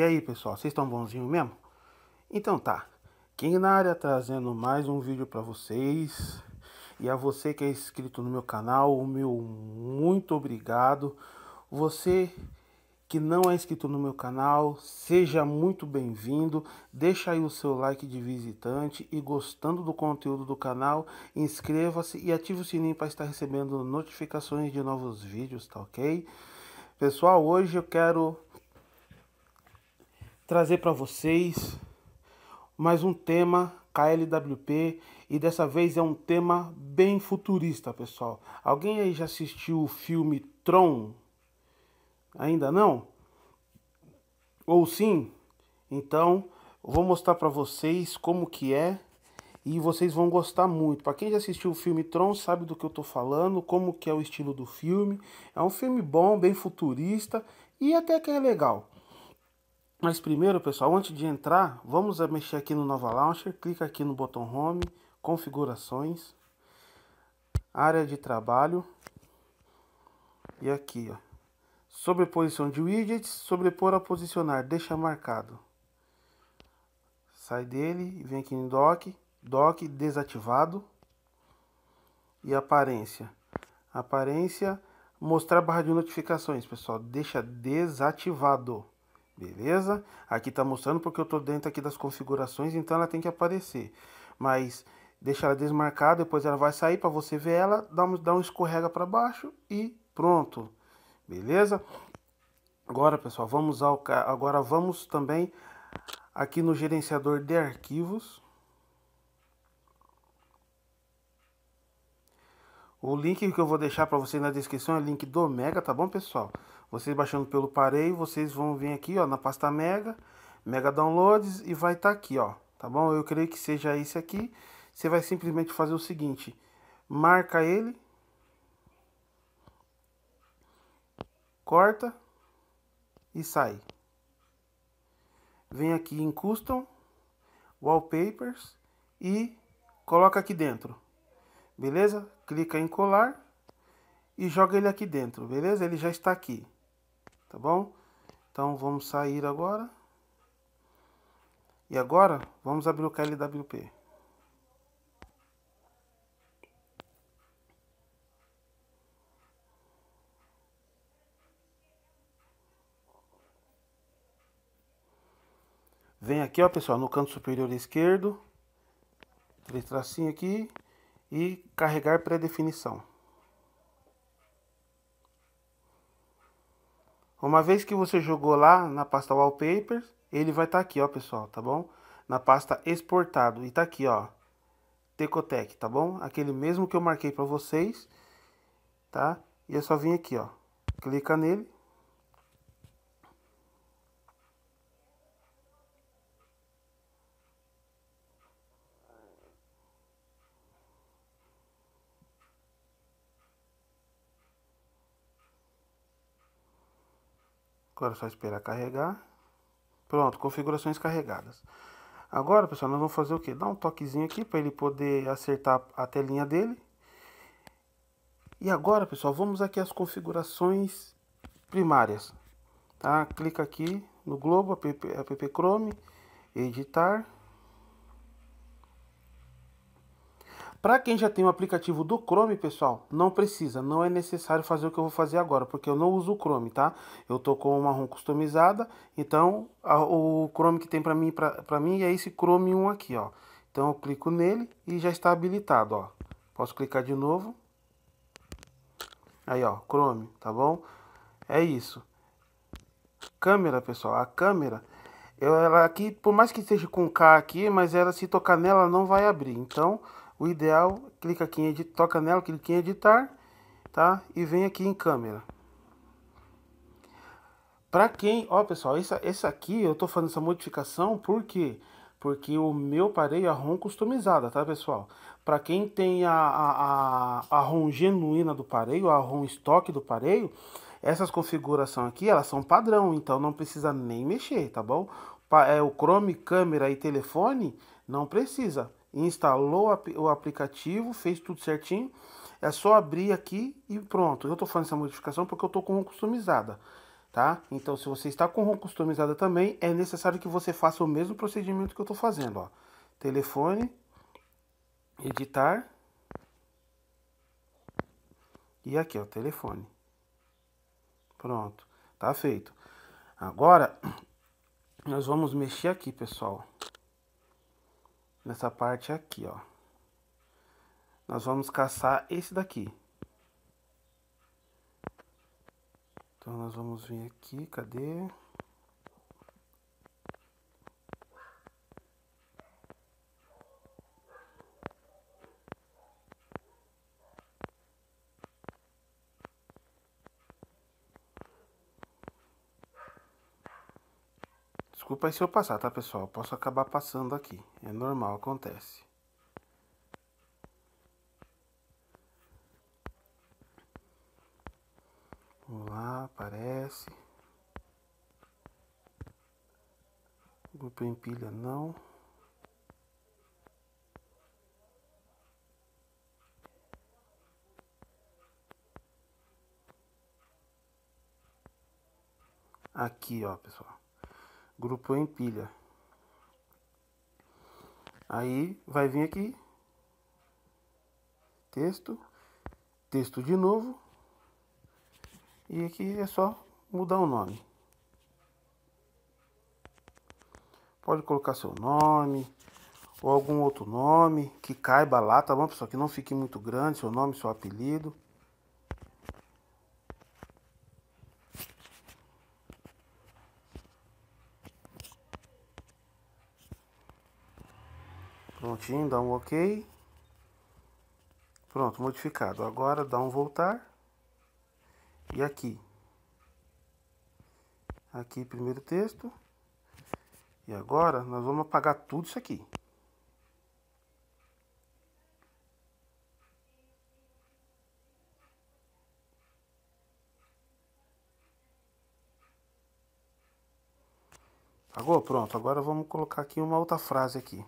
E aí pessoal, vocês estão bonzinho mesmo? Então tá, Quem na área trazendo mais um vídeo para vocês. E a você que é inscrito no meu canal, o meu muito obrigado. Você que não é inscrito no meu canal, seja muito bem-vindo. Deixa aí o seu like de visitante e gostando do conteúdo do canal, inscreva-se e ative o sininho para estar recebendo notificações de novos vídeos, tá ok? Pessoal, hoje eu quero trazer para vocês mais um tema KLWP e dessa vez é um tema bem futurista, pessoal. Alguém aí já assistiu o filme Tron? Ainda não? Ou sim? Então, vou mostrar para vocês como que é e vocês vão gostar muito. Para quem já assistiu o filme Tron, sabe do que eu tô falando, como que é o estilo do filme. É um filme bom, bem futurista e até que é legal. Mas primeiro, pessoal, antes de entrar, vamos mexer aqui no Nova Launcher, clica aqui no botão Home, Configurações, Área de Trabalho, e aqui, ó, Sobreposição de Widgets, Sobrepor a Posicionar, deixa marcado. Sai dele, vem aqui em Dock, Dock desativado, e Aparência. Aparência, mostrar barra de notificações, pessoal, deixa desativado. Beleza? Aqui está mostrando porque eu estou dentro aqui das configurações, então ela tem que aparecer. Mas deixa ela desmarcada, depois ela vai sair para você ver ela, dá um, dá um escorrega para baixo e pronto. Beleza? Agora, pessoal, vamos ao agora vamos também aqui no gerenciador de arquivos. O link que eu vou deixar para você na descrição é o link do Mega, tá bom, pessoal? Vocês baixando pelo Parei, vocês vão vir aqui ó, na pasta Mega, Mega Downloads e vai estar tá aqui, ó, tá bom? Eu creio que seja esse aqui. Você vai simplesmente fazer o seguinte, marca ele, corta e sai. Vem aqui em Custom, Wallpapers e coloca aqui dentro, beleza? Clica em colar e joga ele aqui dentro, beleza? Ele já está aqui tá bom? Então vamos sair agora. E agora vamos abrir o KLWP. Vem aqui, ó, pessoal, no canto superior esquerdo, três tracinho aqui e carregar pré-definição. Uma vez que você jogou lá na pasta Wallpapers, ele vai estar tá aqui, ó, pessoal, tá bom? Na pasta Exportado, e tá aqui, ó, Tecotec, tá bom? Aquele mesmo que eu marquei para vocês, tá? E é só vir aqui, ó, clica nele, Agora é só esperar carregar. Pronto, configurações carregadas. Agora, pessoal, nós vamos fazer o que? Dar um toquezinho aqui para ele poder acertar a telinha dele. E agora, pessoal, vamos aqui às configurações primárias. Tá? Clica aqui no globo, app, app Chrome, editar. Para quem já tem o aplicativo do Chrome, pessoal, não precisa, não é necessário fazer o que eu vou fazer agora, porque eu não uso o Chrome, tá? Eu tô com uma ROM customizada, então a, o Chrome que tem para mim, para mim é esse Chrome 1 aqui, ó. Então eu clico nele e já está habilitado, ó. Posso clicar de novo. Aí, ó, Chrome, tá bom? É isso. Câmera, pessoal, a câmera ela aqui, por mais que esteja com K aqui, mas ela se tocar nela não vai abrir. Então, o ideal, clica aqui em editar, toca nela, clica em editar, tá? E vem aqui em câmera. Para quem, ó pessoal, essa, aqui eu tô fazendo essa modificação porque porque o meu parei é a ROM customizada, tá pessoal? Para quem tem a, a, a, ROM genuína do pareio, a ROM estoque do pareio, essas configurações aqui, elas são padrão, então não precisa nem mexer, tá bom? É, o Chrome, câmera e telefone, não precisa instalou o aplicativo, fez tudo certinho. É só abrir aqui e pronto. Eu estou fazendo essa modificação porque eu estou com ROM customizada, tá? Então, se você está com ROM customizada também, é necessário que você faça o mesmo procedimento que eu estou fazendo, ó. Telefone, editar e aqui, ó, telefone. Pronto, tá feito. Agora, nós vamos mexer aqui, pessoal nessa parte aqui, ó. Nós vamos caçar esse daqui. Então nós vamos vir aqui, cadê? Desculpa se eu passar, tá pessoal? Eu posso acabar passando aqui. É normal, acontece. Vamos lá, aparece. Grupo em pilha não. Aqui, ó, pessoal. Grupo em pilha. Aí vai vir aqui. Texto. Texto de novo. E aqui é só mudar o nome. Pode colocar seu nome ou algum outro nome que caiba lá, tá bom, pessoal? Que não fique muito grande seu nome, seu apelido. Prontinho, dá um OK. Pronto, modificado. Agora dá um voltar. E aqui. Aqui primeiro texto. E agora nós vamos apagar tudo isso aqui. Apagou? Pronto, agora vamos colocar aqui uma outra frase aqui.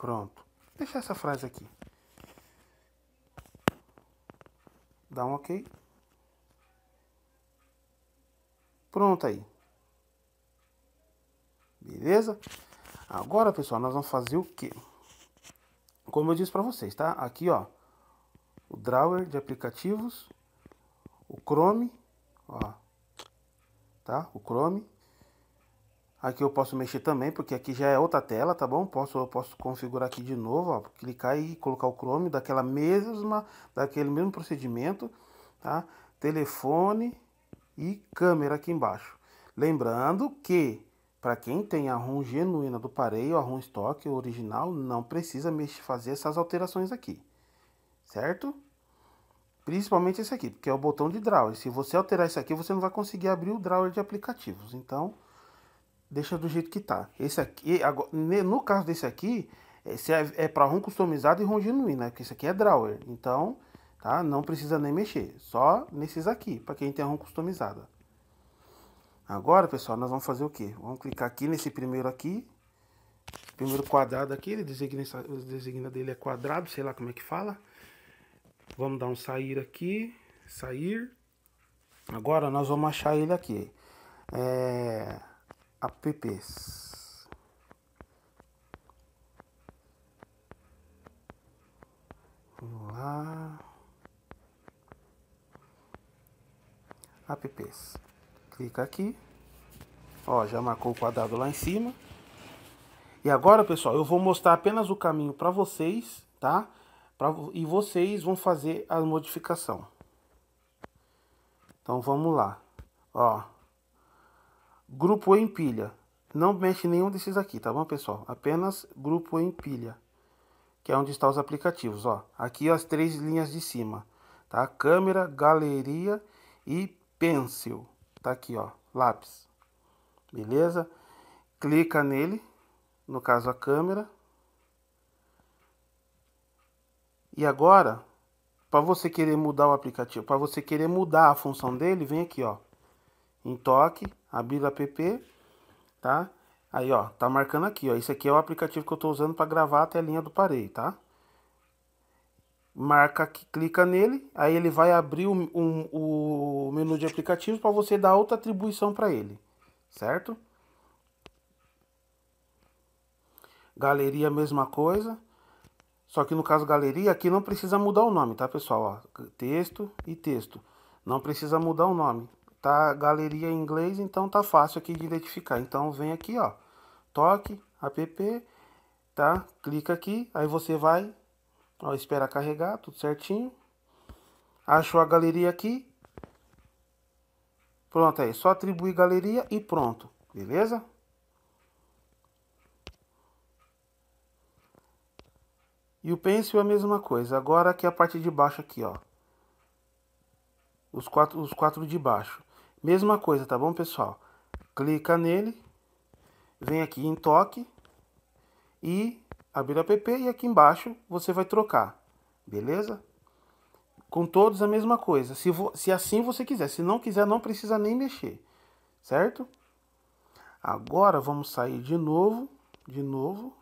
Pronto. Vou deixar essa frase aqui. Dá um ok. Pronto aí. Beleza? Agora, pessoal, nós vamos fazer o quê? Como eu disse para vocês, tá? Aqui, ó, o drawer de aplicativos, o Chrome, ó, tá? O Chrome, Aqui eu posso mexer também, porque aqui já é outra tela, tá bom? Posso, eu posso configurar aqui de novo, ó, clicar e colocar o Chrome daquela mesma, daquele mesmo procedimento, tá? Telefone e câmera aqui embaixo. Lembrando que para quem tem a ROM genuína do pareio, a ROM estoque original, não precisa mexer, fazer essas alterações aqui, certo? Principalmente esse aqui, porque é o botão de drawer. Se você alterar isso aqui, você não vai conseguir abrir o drawer de aplicativos. Então, deixa do jeito que tá. Esse aqui, agora, no caso desse aqui, esse é, é, é para rum customizado e ROM genuíno, né? Porque esse aqui é drawer. Então, tá? Não precisa nem mexer. Só nesses aqui, para quem tem ROM customizada. Agora, pessoal, nós vamos fazer o quê? Vamos clicar aqui nesse primeiro aqui. Primeiro quadrado aqui, ele designa, designa dele é quadrado, sei lá como é que fala. Vamos dar um sair aqui, sair. Agora nós vamos achar ele aqui. É, apps. Vamos lá. Apps. Clica aqui. Ó, já marcou o quadrado lá em cima. E agora, pessoal, eu vou mostrar apenas o caminho para vocês, tá? Pra, e vocês vão fazer a modificação. Então, vamos lá. Ó, Grupo em pilha. Não mexe nenhum desses aqui, tá bom, pessoal? Apenas grupo em pilha, que é onde está os aplicativos, ó. Aqui as três linhas de cima, tá? Câmera, galeria e pencil. Tá aqui, ó, lápis. Beleza? Clica nele, no caso a câmera. E agora, para você querer mudar o aplicativo, para você querer mudar a função dele, vem aqui, ó, em toque abrir o app, tá? Aí, ó, tá marcando aqui, ó. Esse aqui é o aplicativo que eu tô usando para gravar a telinha do parei, tá? Marca aqui, clica nele, aí ele vai abrir o, um, o menu de aplicativos para você dar outra atribuição para ele, certo? Galeria, mesma coisa. Só que no caso galeria, aqui não precisa mudar o nome, tá, pessoal? Ó, texto e texto. Não precisa mudar o nome tá galeria em inglês, então tá fácil aqui de identificar. Então vem aqui, ó, toque, app, tá? Clica aqui, aí você vai, ó, espera carregar, tudo certinho. Achou a galeria aqui. Pronto aí, é só atribuir galeria e pronto, beleza? E o Pencil é a mesma coisa. Agora aqui é a parte de baixo aqui, ó. Os quatro, os quatro de baixo. Mesma coisa, tá bom, pessoal? Clica nele, vem aqui em toque e abrir a app e aqui embaixo você vai trocar, beleza? Com todos a mesma coisa, se, se assim você quiser. Se não quiser, não precisa nem mexer, certo? Agora vamos sair de novo, de novo.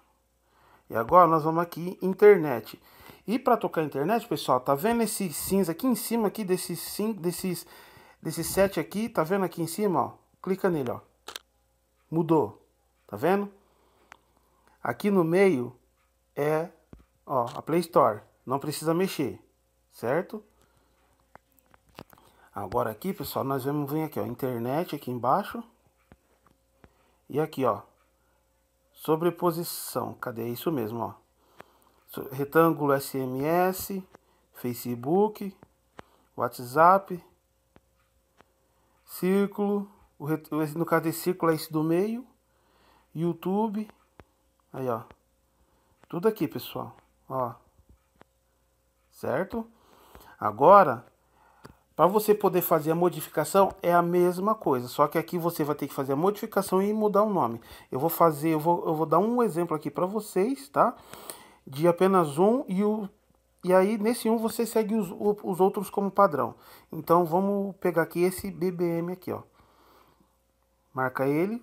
E agora nós vamos aqui internet. E para tocar internet, pessoal, tá vendo esse cinza aqui em cima aqui desses, desses desse set aqui, tá vendo aqui em cima, ó? Clica nele, ó. Mudou. Tá vendo? Aqui no meio é, ó, a Play Store. Não precisa mexer, certo? Agora aqui, pessoal, nós vamos vir aqui, ó, internet aqui embaixo. E aqui, ó, sobreposição. Cadê isso mesmo, ó? Retângulo SMS, Facebook, WhatsApp, círculo, no caso desse círculo é esse do meio, YouTube, aí ó, tudo aqui pessoal, ó, certo? Agora, para você poder fazer a modificação é a mesma coisa, só que aqui você vai ter que fazer a modificação e mudar o nome. Eu vou fazer, eu vou, eu vou dar um exemplo aqui para vocês, tá? De apenas um e o e aí, nesse 1, você segue os, os outros como padrão. Então, vamos pegar aqui esse BBM aqui, ó. Marca ele.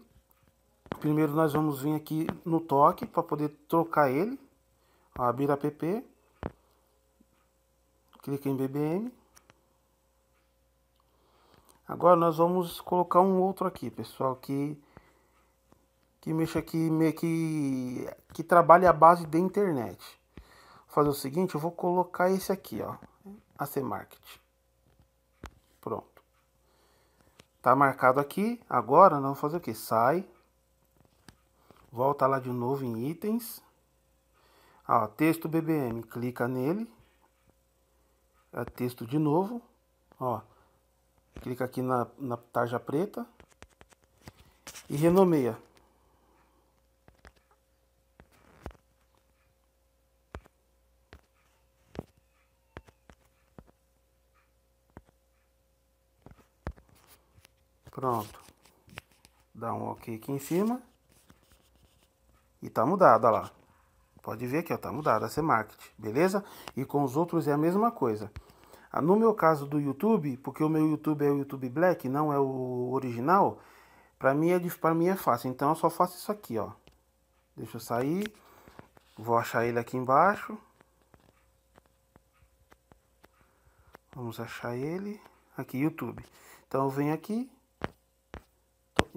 Primeiro, nós vamos vir aqui no toque para poder trocar ele. Abrir app. Clica em BBM. Agora, nós vamos colocar um outro aqui, pessoal, que... Que mexa aqui, que, que trabalha a base da internet fazer o seguinte, eu vou colocar esse aqui, ó, AC Market. Pronto. Tá marcado aqui, agora nós vamos fazer o que? Sai, volta lá de novo em itens, ó, texto BBM, clica nele, é texto de novo, ó, clica aqui na, na tarja preta e renomeia. Pronto. Dá um ok aqui em cima. E tá mudada lá. Pode ver que ó, tá mudada a market, beleza? E com os outros é a mesma coisa. Ah, no meu caso do YouTube, porque o meu YouTube é o YouTube Black, não é o original, para mim, é, pra mim é fácil. Então eu só faço isso aqui, ó. Deixa eu sair. Vou achar ele aqui embaixo. Vamos achar ele. Aqui, YouTube. Então eu venho aqui,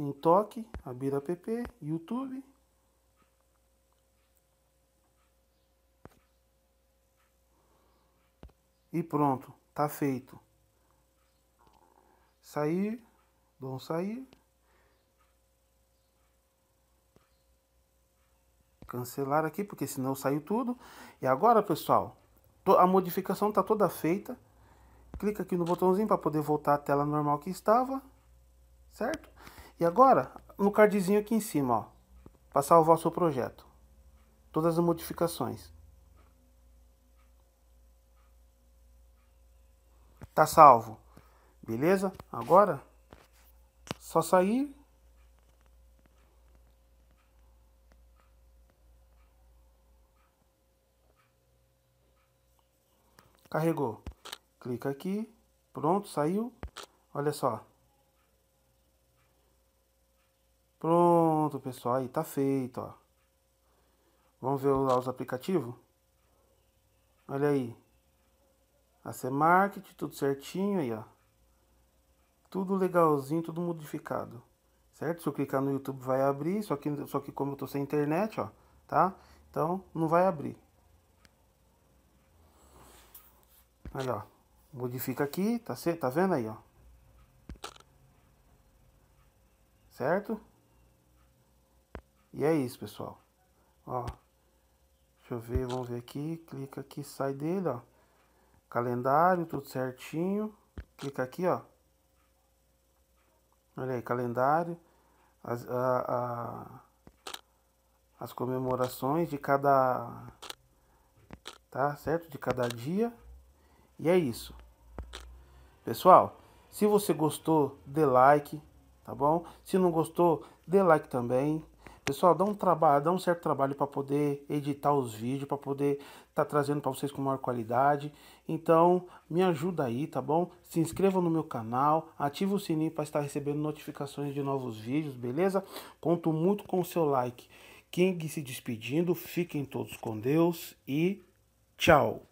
em toque, abrir app, YouTube. E pronto, tá feito. Sair, dou sair. Cancelar aqui, porque senão saiu tudo. E agora, pessoal, a modificação tá toda feita. Clica aqui no botãozinho para poder voltar à tela normal que estava, certo? E agora, no cardzinho aqui em cima, ó, passar o seu projeto. Todas as modificações. Tá salvo. Beleza? Agora, só sair carregou. Clica aqui, pronto, saiu. Olha só. Pronto, pessoal, aí tá feito, ó. Vamos ver lá os aplicativos? Olha aí. AC Market, tudo certinho aí, ó. Tudo legalzinho, tudo modificado. Certo? Se eu clicar no YouTube vai abrir, só que, só que como eu tô sem internet, ó, tá? Então, não vai abrir. Olha, ó. Modifica aqui, tá, tá vendo aí, ó. Certo? E é isso, pessoal. Ó, deixa eu ver, vamos ver aqui. Clica aqui, sai dele, ó. Calendário, tudo certinho. Clica aqui, ó. Olha aí, calendário. As, a, a, as comemorações de cada... Tá certo? De cada dia. E é isso. Pessoal, se você gostou, dê like, tá bom? Se não gostou, dê like também. Pessoal, dá um trabalho, dá um certo trabalho para poder editar os vídeos, para poder estar tá trazendo para vocês com maior qualidade. Então, me ajuda aí, tá bom? Se inscreva no meu canal, ative o sininho para estar recebendo notificações de novos vídeos, beleza? Conto muito com o seu like. King se despedindo, fiquem todos com Deus e tchau.